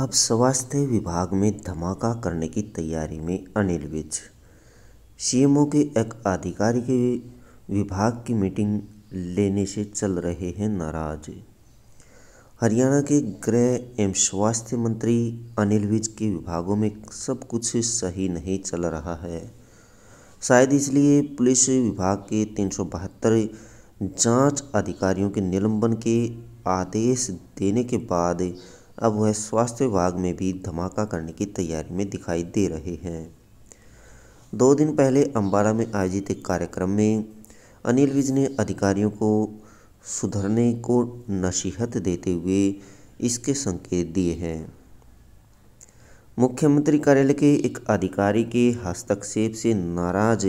अब स्वास्थ्य विभाग में धमाका करने की तैयारी में अनिल विज सीएमओ के एक अधिकारी के विभाग की मीटिंग लेने से चल रहे हैं नाराज हरियाणा के गृह एवं स्वास्थ्य मंत्री अनिल विज के विभागों में सब कुछ सही नहीं चल रहा है शायद इसलिए पुलिस विभाग के तीन जांच अधिकारियों के निलंबन के आदेश देने के बाद अब वह स्वास्थ्य विभाग में भी धमाका करने की तैयारी में दिखाई दे रहे हैं दो दिन पहले अम्बाड़ा में आयोजित एक कार्यक्रम में अनिल विज ने अधिकारियों को सुधरने को नसीहत देते हुए इसके संकेत दिए हैं मुख्यमंत्री कार्यालय के एक अधिकारी के हस्तक्षेप से नाराज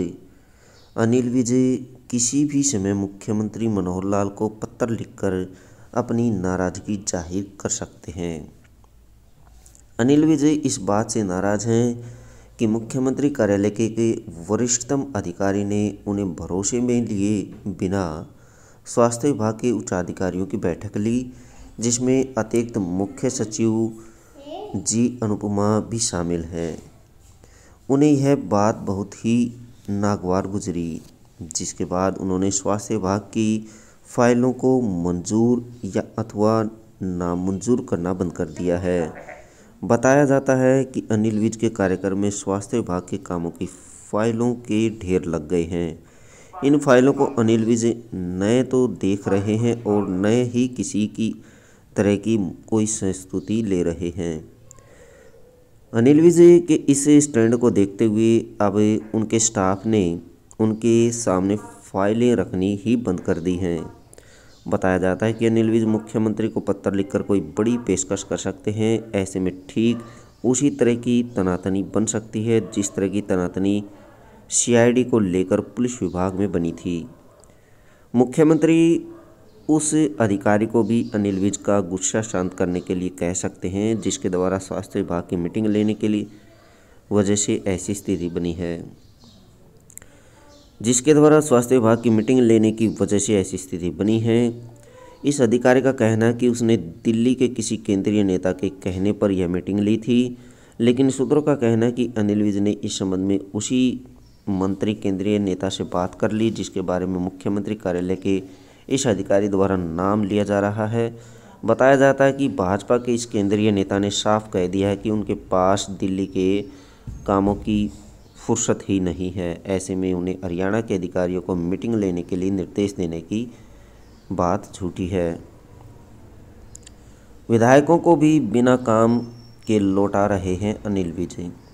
अनिल विजय किसी भी समय मुख्यमंत्री मनोहर लाल को पत्र लिखकर अपनी नाराज़गी जाहिर कर सकते हैं अनिल विजय इस बात से नाराज़ हैं कि मुख्यमंत्री कार्यालय के, वरिष्ठतम अधिकारी ने उन्हें भरोसे में लिए बिना स्वास्थ्य विभाग के उच्चाधिकारियों की बैठक ली जिसमें अतिरिक्त मुख्य सचिव जी अनुपमा भी शामिल हैं उन्हें यह बात बहुत ही नागवार गुजरी जिसके बाद उन्होंने स्वास्थ्य विभाग की फाइलों को मंजूर या अथवा नामंजूर करना बंद कर दिया है बताया जाता है कि अनिल विज के कार्यक्रम में स्वास्थ्य विभाग के कामों की फाइलों के ढेर लग गए हैं इन फाइलों को अनिल विज नए तो देख रहे हैं और नए ही किसी की तरह की कोई संस्तुति ले रहे हैं अनिल विज के इस स्टैंड को देखते हुए अब उनके स्टाफ ने उनके सामने फाइलें रखनी ही बंद कर दी हैं बताया जाता है कि अनिल विज मुख्यमंत्री को पत्र लिखकर कोई बड़ी पेशकश कर सकते हैं ऐसे में ठीक उसी तरह की तनातनी बन सकती है जिस तरह की तनातनी सीआईडी को लेकर पुलिस विभाग में बनी थी मुख्यमंत्री उस अधिकारी को भी अनिल विज का गुस्सा शांत करने के लिए कह सकते हैं जिसके द्वारा स्वास्थ्य विभाग की मीटिंग लेने के लिए वजह से ऐसी स्थिति बनी है जिसके द्वारा स्वास्थ्य विभाग की मीटिंग लेने की वजह से ऐसी स्थिति बनी है इस अधिकारी का कहना है कि उसने दिल्ली के किसी केंद्रीय नेता के कहने पर यह मीटिंग ली थी लेकिन सूत्रों का कहना है कि अनिल विज ने इस संबंध में उसी मंत्री केंद्रीय नेता से बात कर ली जिसके बारे में मुख्यमंत्री कार्यालय के इस अधिकारी द्वारा नाम लिया जा रहा है बताया जाता है कि भाजपा के इस केंद्रीय नेता ने साफ कह दिया है कि उनके पास दिल्ली के कामों की फुर्सत ही नहीं है ऐसे में उन्हें हरियाणा के अधिकारियों को मीटिंग लेने के लिए निर्देश देने की बात झूठी है विधायकों को भी बिना काम के लौटा रहे हैं अनिल विजय